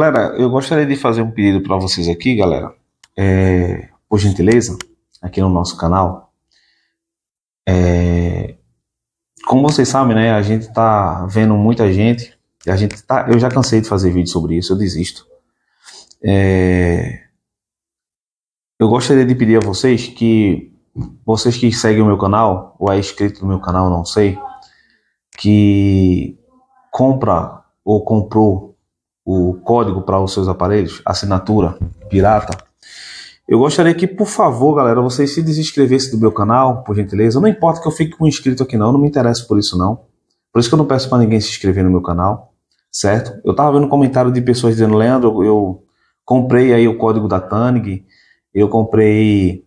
Galera, eu gostaria de fazer um pedido para vocês aqui, galera. É, por gentileza, aqui no nosso canal. É, como vocês sabem, né? A gente tá vendo muita gente. A gente tá, eu já cansei de fazer vídeo sobre isso, eu desisto. É, eu gostaria de pedir a vocês que vocês que seguem o meu canal ou é inscrito no meu canal, não sei, que compra ou comprou o código para os seus aparelhos, assinatura pirata, eu gostaria que, por favor, galera, vocês se desinscrevessem do meu canal, por gentileza. Não importa que eu fique com um inscrito aqui não, não me interessa por isso não. Por isso que eu não peço para ninguém se inscrever no meu canal, certo? Eu tava vendo comentário de pessoas dizendo, Leandro, eu comprei aí o código da Tanig, eu comprei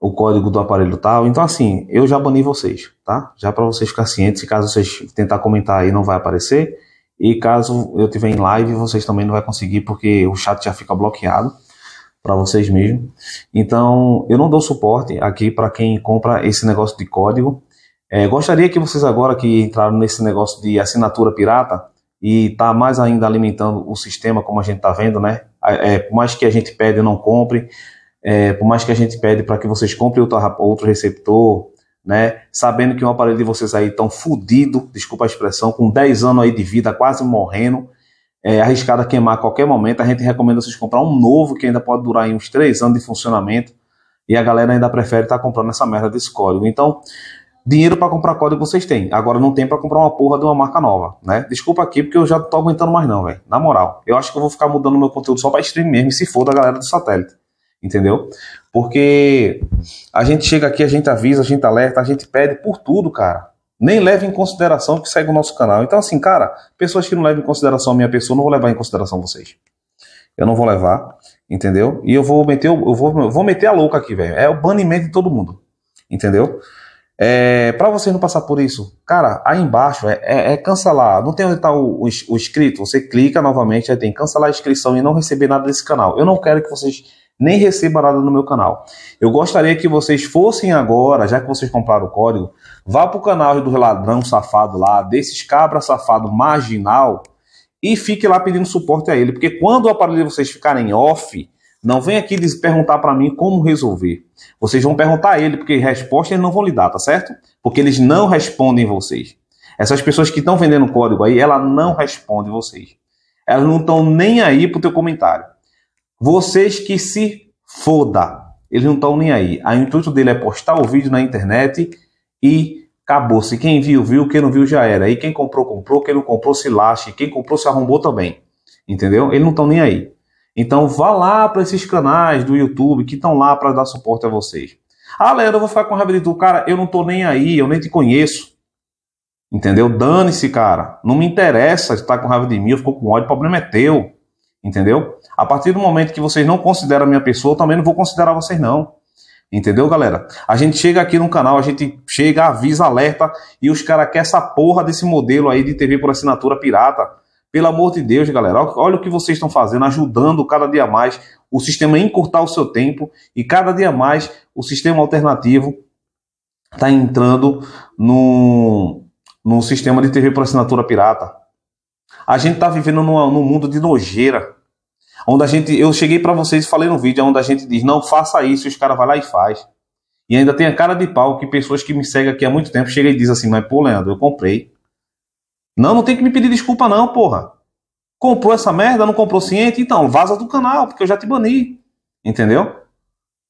o código do aparelho tal. Então, assim, eu já bani vocês, tá? Já para vocês ficarem cientes, caso vocês tentar comentar aí não vai aparecer. E caso eu tiver em live, vocês também não vai conseguir porque o chat já fica bloqueado para vocês mesmo. Então, eu não dou suporte aqui para quem compra esse negócio de código. É, gostaria que vocês agora que entraram nesse negócio de assinatura pirata e tá mais ainda alimentando o sistema, como a gente tá vendo, né? É, por mais que a gente pede, não compre. É, por mais que a gente pede para que vocês comprem outro, outro receptor, né? Sabendo que um aparelho de vocês aí tão fudido, desculpa a expressão, com 10 anos aí de vida, quase morrendo, é, arriscado a queimar a qualquer momento, a gente recomenda vocês comprar um novo que ainda pode durar uns 3 anos de funcionamento e a galera ainda prefere estar tá comprando essa merda desse código. Então, dinheiro para comprar código vocês têm, agora não tem para comprar uma porra de uma marca nova, né? Desculpa aqui porque eu já tô aguentando mais não, velho. Na moral, eu acho que eu vou ficar mudando meu conteúdo só para stream mesmo, se for da galera do satélite entendeu? Porque a gente chega aqui, a gente avisa, a gente alerta, a gente pede por tudo, cara. Nem leva em consideração o que segue o nosso canal. Então, assim, cara, pessoas que não levam em consideração a minha pessoa, não vou levar em consideração vocês. Eu não vou levar, entendeu? E eu vou meter, eu vou, eu vou meter a louca aqui, velho. É o banimento de todo mundo, entendeu? É, para você não passar por isso, cara, aí embaixo é, é, é cancelar. Não tem onde tá o, o, o inscrito. Você clica novamente, aí tem cancelar a inscrição e não receber nada desse canal. Eu não quero que vocês nem receba nada no meu canal. Eu gostaria que vocês fossem agora, já que vocês compraram o código, vá para o canal do ladrão safado lá, desses cabra safado marginal, e fique lá pedindo suporte a ele. Porque quando o aparelho de vocês ficarem off, não vem aqui perguntar para mim como resolver. Vocês vão perguntar a ele, porque resposta eles não vão lhe dar, tá certo? Porque eles não respondem vocês. Essas pessoas que estão vendendo código aí, ela não responde vocês. Elas não estão nem aí pro teu comentário. Vocês que se foda. Eles não estão nem aí. o intuito dele é postar o vídeo na internet e acabou. Se quem viu, viu. Quem não viu, já era. E quem comprou, comprou. Quem não comprou, se laxe. Quem comprou, se arrombou também. Entendeu? Eles não estão nem aí. Então vá lá para esses canais do YouTube que estão lá para dar suporte a vocês. Ah, Leandro, eu vou ficar com raiva de tu. Cara, eu não estou nem aí. Eu nem te conheço. Entendeu? Dane-se, cara. Não me interessa se tá com raiva de mim. Eu fico com ódio. O problema é teu entendeu? A partir do momento que vocês não consideram a minha pessoa, eu também não vou considerar vocês não. Entendeu, galera? A gente chega aqui no canal, a gente chega, avisa, alerta e os caras querem essa porra desse modelo aí de TV por assinatura pirata. Pelo amor de Deus, galera, olha o que vocês estão fazendo, ajudando cada dia mais o sistema a encurtar o seu tempo e cada dia mais o sistema alternativo está entrando no, no sistema de TV por assinatura pirata. A gente está vivendo numa, num mundo de nojeira. Onde a gente, eu cheguei para vocês e falei no vídeo, onde a gente diz, não faça isso, os caras vão lá e faz. E ainda tem a cara de pau que pessoas que me seguem aqui há muito tempo chegam e dizem assim, mas pô, Leandro, eu comprei. Não, não tem que me pedir desculpa não, porra. Comprou essa merda, não comprou ciente, então vaza do canal, porque eu já te bani. Entendeu?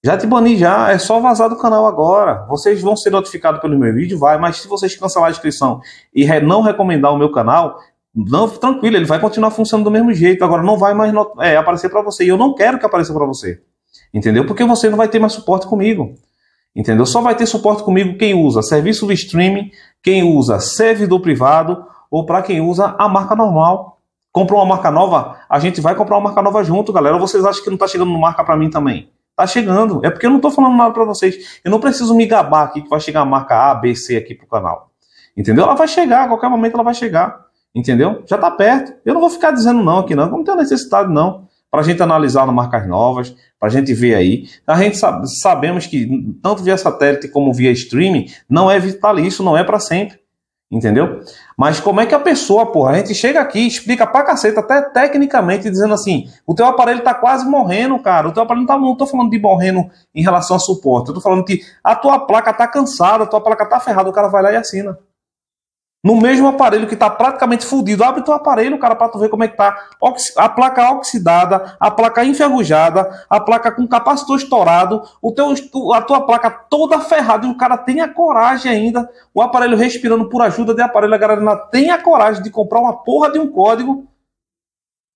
Já te bani já, é só vazar do canal agora. Vocês vão ser notificados pelo meu vídeo, vai, mas se vocês cancelar a inscrição e não recomendar o meu canal, não, tranquilo, ele vai continuar funcionando do mesmo jeito. Agora não vai mais é, aparecer para você. E eu não quero que apareça para você. Entendeu? Porque você não vai ter mais suporte comigo. Entendeu? Só vai ter suporte comigo quem usa serviço de streaming, quem usa servidor privado ou para quem usa a marca normal. Comprou uma marca nova? A gente vai comprar uma marca nova junto, galera. Ou vocês acham que não está chegando marca para mim também? Tá chegando. É porque eu não estou falando nada para vocês. Eu não preciso me gabar aqui que vai chegar a marca A, B, C aqui pro canal. Entendeu? Ela vai chegar, a qualquer momento ela vai chegar entendeu? Já está perto. Eu não vou ficar dizendo não aqui, não. Não tem necessidade, não. Para a gente analisar no marcas novas, para a gente ver aí. A gente sabe, sabemos que tanto via satélite como via streaming não é vitalício, não é para sempre. Entendeu? Mas como é que a pessoa, porra, a gente chega aqui explica pra caceta, até tecnicamente, dizendo assim: o teu aparelho tá quase morrendo, cara. O teu aparelho não tá. Não tô falando de morrendo em relação a suporte. Eu tô falando que a tua placa tá cansada, a tua placa tá ferrada, o cara vai lá e assina no mesmo aparelho que está praticamente fundido. Abre teu aparelho, cara, para tu ver como é que tá a placa oxidada, a placa enferrujada, a placa com capacitor estourado, o teu, a tua placa toda ferrada e o cara tem a coragem ainda, o aparelho respirando por ajuda de aparelho, a galera ainda tem a coragem de comprar uma porra de um código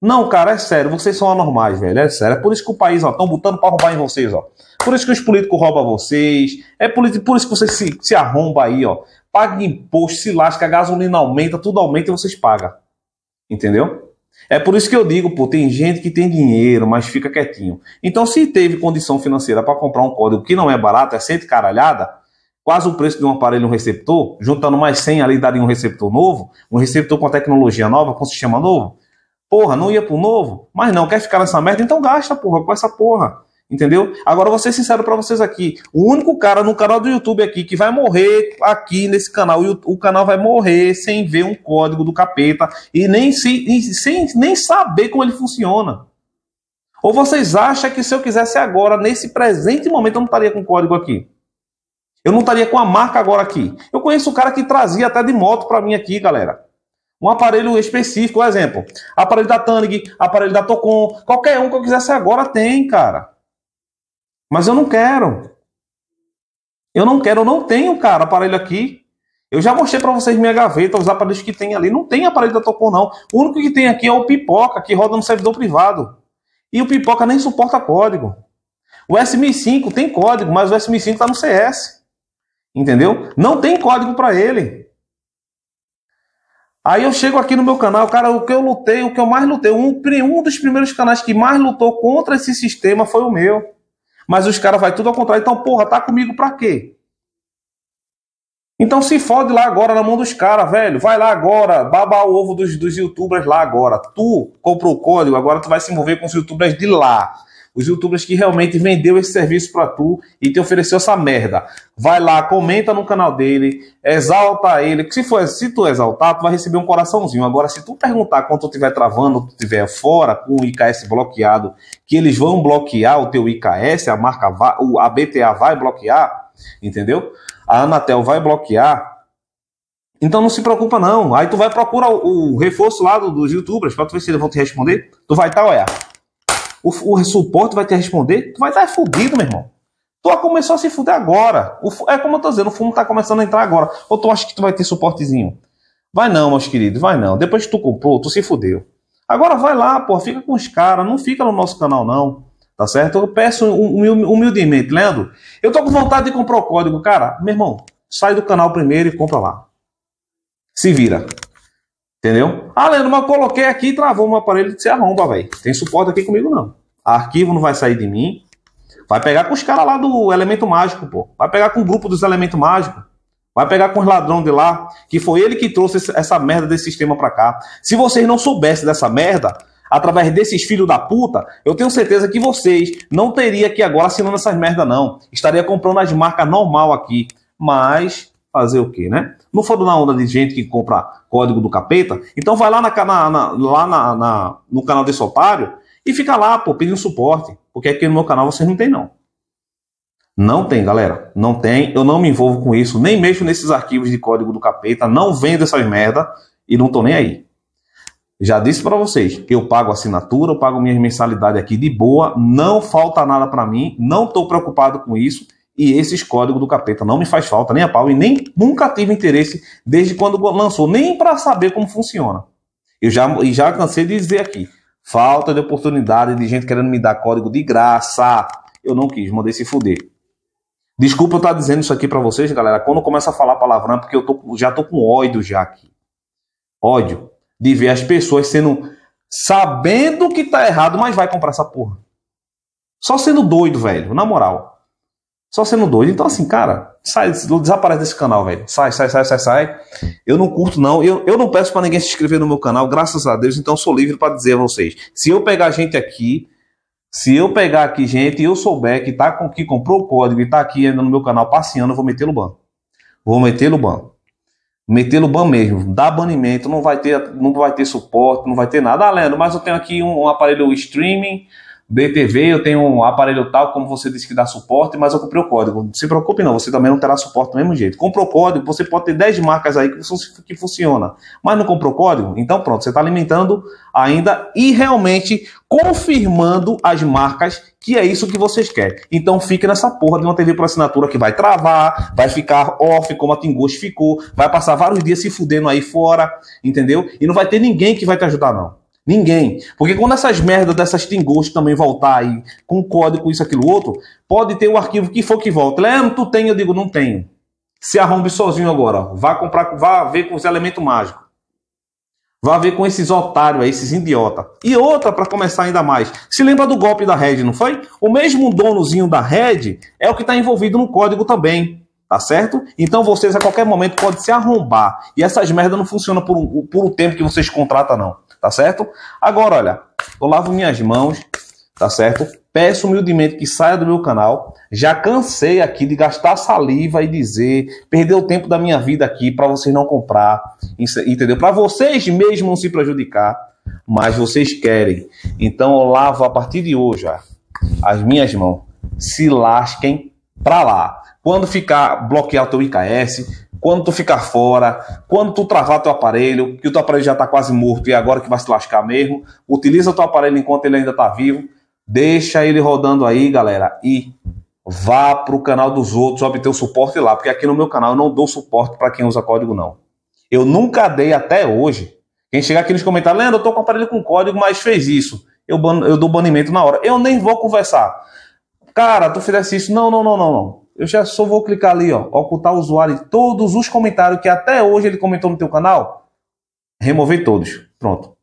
não, cara, é sério, vocês são anormais, velho. É sério. É por isso que o país, ó, estão botando pra roubar em vocês, ó. Por isso que os políticos roubam vocês. É por, por isso que vocês se, se arrombam aí, ó. Paga imposto, se lasca, a gasolina aumenta, tudo aumenta e vocês pagam. Entendeu? É por isso que eu digo, pô, tem gente que tem dinheiro, mas fica quietinho. Então, se teve condição financeira para comprar um código que não é barato, é cento caralhada, quase o preço de um aparelho um receptor, juntando mais 100 ali daria um receptor novo, um receptor com tecnologia nova, com sistema novo, Porra, não ia pro novo? Mas não, quer ficar nessa merda? Então gasta, porra, com essa porra. Entendeu? Agora vou ser sincero para vocês aqui. O único cara no canal do YouTube aqui que vai morrer aqui nesse canal, o canal vai morrer sem ver um código do capeta e nem, se, sem, nem saber como ele funciona. Ou vocês acham que se eu quisesse agora, nesse presente momento, eu não estaria com código aqui? Eu não estaria com a marca agora aqui. Eu conheço o cara que trazia até de moto para mim aqui, galera um aparelho específico, exemplo. Aparelho da Tannig, aparelho da Tocon, qualquer um que eu quisesse agora tem, cara. Mas eu não quero. Eu não quero, eu não tenho, cara, aparelho aqui. Eu já mostrei para vocês minha gaveta, os aparelhos que tem ali. Não tem aparelho da Tocon não. O único que tem aqui é o Pipoca, que roda no servidor privado. E o Pipoca nem suporta código. O SM5 tem código, mas o SM5 está no CS. Entendeu? Não tem código para ele. Aí eu chego aqui no meu canal, cara, o que eu lutei, o que eu mais lutei, um, um dos primeiros canais que mais lutou contra esse sistema foi o meu. Mas os caras vai tudo ao contrário, então, porra, tá comigo pra quê? Então se fode lá agora na mão dos caras, velho. Vai lá agora, baba o ovo dos, dos youtubers lá agora. Tu comprou o código, agora tu vai se envolver com os youtubers de lá os youtubers que realmente vendeu esse serviço para tu e te ofereceu essa merda. Vai lá, comenta no canal dele, exalta ele. Se for, se tu exaltar, tu vai receber um coraçãozinho. Agora, se tu perguntar quando tu estiver travando, tu estiver fora com o IKS bloqueado, que eles vão bloquear o teu IKS, a marca vai, a BTA vai bloquear, entendeu? A Anatel vai bloquear. Então não se preocupa não. Aí tu vai procurar o, o reforço lá do, dos youtubers para tu ver se eles vão te responder. Tu vai tá, olha o, o suporte vai te responder, tu vai estar tá fudido, meu irmão. Tu começou a se fuder agora. O, é como eu tô dizendo, o fumo tá começando a entrar agora. Ou tu acha que tu vai ter suportezinho? Vai não, meus queridos, vai não. Depois que tu comprou, tu se fudeu. Agora vai lá, pô, fica com os caras, não fica no nosso canal não, tá certo? Eu peço humildemente, Leandro, eu tô com vontade de comprar o código, cara, meu irmão, sai do canal primeiro e compra lá. Se vira. Entendeu? Ah, Leandro, mas coloquei aqui e travou meu aparelho de se arromba, velho. Tem suporte aqui comigo, não. Arquivo não vai sair de mim. Vai pegar com os caras lá do Elemento Mágico, pô. Vai pegar com o grupo dos Elemento Mágico. Vai pegar com os ladrão de lá, que foi ele que trouxe essa merda desse sistema pra cá. Se vocês não soubessem dessa merda, através desses filhos da puta, eu tenho certeza que vocês não teriam aqui agora assinando essas merda, não. Estaria comprando as marcas normal aqui. Mas fazer o quê, né? Não foram na onda de gente que compra código do capeta, então vai lá, na, na, na lá na, na, no canal desse otário e fica lá, pô, pedindo suporte, porque aqui no meu canal vocês não tem não. Não tem, galera. Não tem. Eu não me envolvo com isso, nem mexo nesses arquivos de código do capeta, não vendo essas merda e não tô nem aí. Já disse para vocês, eu pago assinatura, eu pago minha mensalidade aqui de boa, não falta nada para mim, não tô preocupado com isso e esses códigos do capeta não me faz falta nem a pau e nem nunca tive interesse desde quando lançou, nem para saber como funciona. Eu já, já cansei de dizer aqui, falta de oportunidade de gente querendo me dar código de graça. Eu não quis, mandei se fuder. Desculpa eu estar tá dizendo isso aqui para vocês, galera, quando começa a falar palavrão, é porque eu tô, já tô com ódio já aqui. Ódio de ver as pessoas sendo sabendo que tá errado, mas vai comprar essa porra. Só sendo doido, velho, na moral. Só sendo doido. Então, assim, cara, sai, desaparece desse canal, velho. Sai, sai, sai, sai, sai. Eu não curto, não. Eu, eu não peço para ninguém se inscrever no meu canal, graças a Deus. Então, sou livre para dizer a vocês. Se eu pegar gente aqui, se eu pegar aqui gente e eu souber que tá com que comprou o código e tá aqui ainda no meu canal passeando, eu vou meter no banco. Vou meter no banco. Meter no banco mesmo. Dá banimento, não vai ter, não vai ter suporte, não vai ter nada. Ah, Leandro, mas eu tenho aqui um, um aparelho streaming DTV, eu tenho um aparelho tal, como você disse que dá suporte, mas eu comprei o código. Não se preocupe não, você também não terá suporte do mesmo jeito. Comprou o código, você pode ter 10 marcas aí que, que funciona, mas não comprou o código? Então pronto, você está alimentando ainda e realmente confirmando as marcas que é isso que vocês querem. Então fique nessa porra de uma TV por assinatura que vai travar, vai ficar off como a Tingosto ficou, vai passar vários dias se fudendo aí fora, entendeu? E não vai ter ninguém que vai te ajudar não. Ninguém. Porque quando essas merdas dessas tingos também voltar aí, com código, isso, aquilo, outro, pode ter o arquivo que for que volta. Lembra, tu tem? Eu digo, não tenho. Se arrombe sozinho agora. Vá comprar, vá ver com os elementos mágicos. Vá ver com esses otários aí, esses idiota. E outra para começar ainda mais. Se lembra do golpe da Red, não foi? O mesmo donozinho da Red é o que está envolvido no código também. Tá certo? Então vocês a qualquer momento podem se arrombar. E essas merdas não funcionam por um, por um tempo que vocês contratam, não tá certo? Agora, olha, eu lavo minhas mãos, tá certo? Peço humildemente que saia do meu canal. Já cansei aqui de gastar saliva e dizer, perder o tempo da minha vida aqui para vocês não comprar, é, entendeu? Para vocês mesmos não se prejudicar, mas vocês querem. Então eu lavo a partir de hoje ó, as minhas mãos. Se lasquem para lá. Quando ficar bloquear teu IKS, quando tu ficar fora, quando tu travar teu aparelho, que o teu aparelho já está quase morto e agora que vai se lascar mesmo, utiliza o teu aparelho enquanto ele ainda está vivo, deixa ele rodando aí, galera, e vá para o canal dos outros obter o suporte lá, porque aqui no meu canal eu não dou suporte para quem usa código não. Eu nunca dei até hoje. Quem chegar aqui nos comentários, Leandro, eu tô com aparelho com código, mas fez isso. Eu, eu dou banimento na hora. Eu nem vou conversar. Cara, tu fizesse isso. Não, não, não, não, não. Eu já só vou clicar ali, ó. Ocultar o usuário de todos os comentários que até hoje ele comentou no teu canal. Remover todos. Pronto.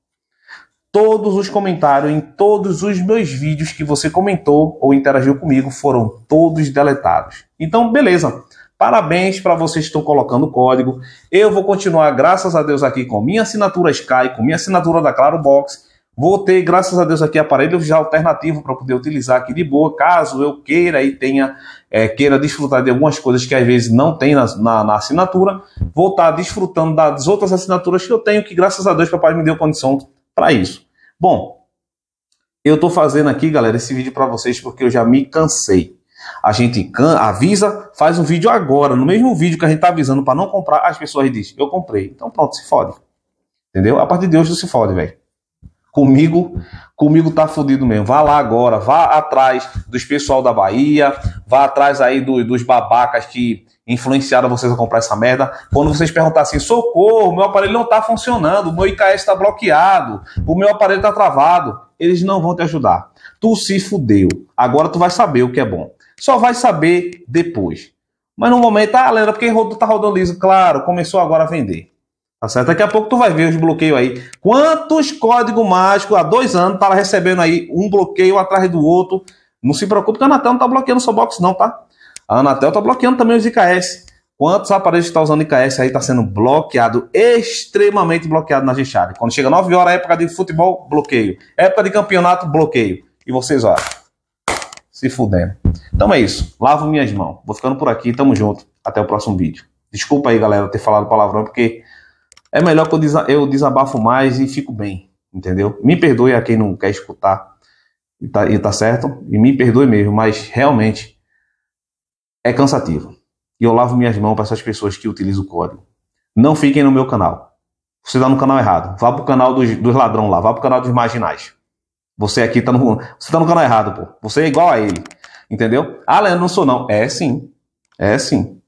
Todos os comentários em todos os meus vídeos que você comentou ou interagiu comigo foram todos deletados. Então, beleza. Parabéns para vocês que estão colocando o código. Eu vou continuar, graças a Deus, aqui com minha assinatura Sky, com minha assinatura da Claro Box Vou ter, graças a Deus, aqui aparelho já alternativo para poder utilizar aqui de boa, caso eu queira e tenha, é, queira desfrutar de algumas coisas que às vezes não tem na, na, na assinatura. Vou estar tá desfrutando das outras assinaturas que eu tenho, que graças a Deus, papai me deu condição para isso. Bom, eu estou fazendo aqui, galera, esse vídeo para vocês porque eu já me cansei. A gente avisa, faz um vídeo agora, no mesmo vídeo que a gente está avisando para não comprar, as pessoas dizem, eu comprei. Então pronto, se fode. Entendeu? A partir de hoje, se fode, velho. Comigo, comigo tá fudido mesmo. Vá lá agora, vá atrás dos pessoal da Bahia, vá atrás aí do, dos babacas que influenciaram vocês a comprar essa merda. Quando vocês perguntar assim, socorro, meu aparelho não tá funcionando, meu IKS tá bloqueado, o meu aparelho tá travado, eles não vão te ajudar. Tu se fudeu. Agora tu vai saber o que é bom. Só vai saber depois. Mas no momento, ah, Leandro, porque tá rodando liso. Claro, começou agora a vender. Tá certo? Daqui a pouco tu vai ver os bloqueios aí. Quantos códigos mágicos há dois anos tava recebendo aí um bloqueio atrás do outro? Não se preocupe que a Anatel não tá bloqueando sua box não, tá? A Anatel tá bloqueando também os IKS. Quantos aparelhos que tá usando IKS aí tá sendo bloqueado, extremamente bloqueado na Gixade. Quando chega 9 horas, época de futebol, bloqueio. Época de campeonato, bloqueio. E vocês, ó, se fudendo. Então é isso. Lavo minhas mãos. Vou ficando por aqui. Tamo junto. Até o próximo vídeo. Desculpa aí, galera, ter falado palavrão, porque é melhor que eu, desabafo mais e fico bem, entendeu? Me perdoe a quem não quer escutar e tá, e tá certo, e me perdoe mesmo, mas realmente é cansativo. E eu lavo minhas mãos para essas pessoas que utilizam o código. Não fiquem no meu canal. Você está no canal errado. Vá pro canal dos, dos ladrão lá, vá pro canal dos marginais. Você aqui tá no. Você tá no canal errado, pô. Você é igual a ele. Entendeu? Ah, Leandro, não sou não. É sim. É sim.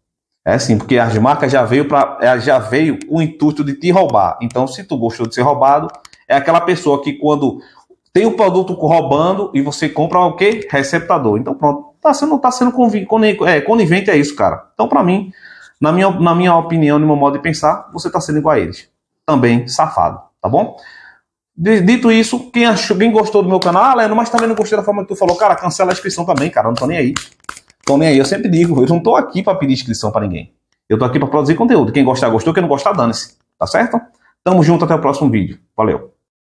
É sim, porque as marcas já veio para é, já veio com o intuito de te roubar. Então, se tu gostou de ser roubado, é aquela pessoa que quando tem o produto roubando e você compra o quê? Receptador. Então, pronto, tá sendo tá sendo é, conivente é isso, cara. Então, para mim, na minha na minha opinião, no meu modo de pensar, você tá sendo igual a eles. Também safado, tá bom? Dito isso, quem, achou, quem gostou do meu canal, ah, mas também não gostei da forma que tu falou, cara, cancela a inscrição também, cara, não tô nem aí estão nem aí. Eu sempre digo, eu não estou aqui para pedir inscrição para ninguém. Eu estou aqui para produzir conteúdo. Quem gostar, gostou. Quem não gostar, dane-se. Tá certo? Tamo junto, até o próximo vídeo. Valeu.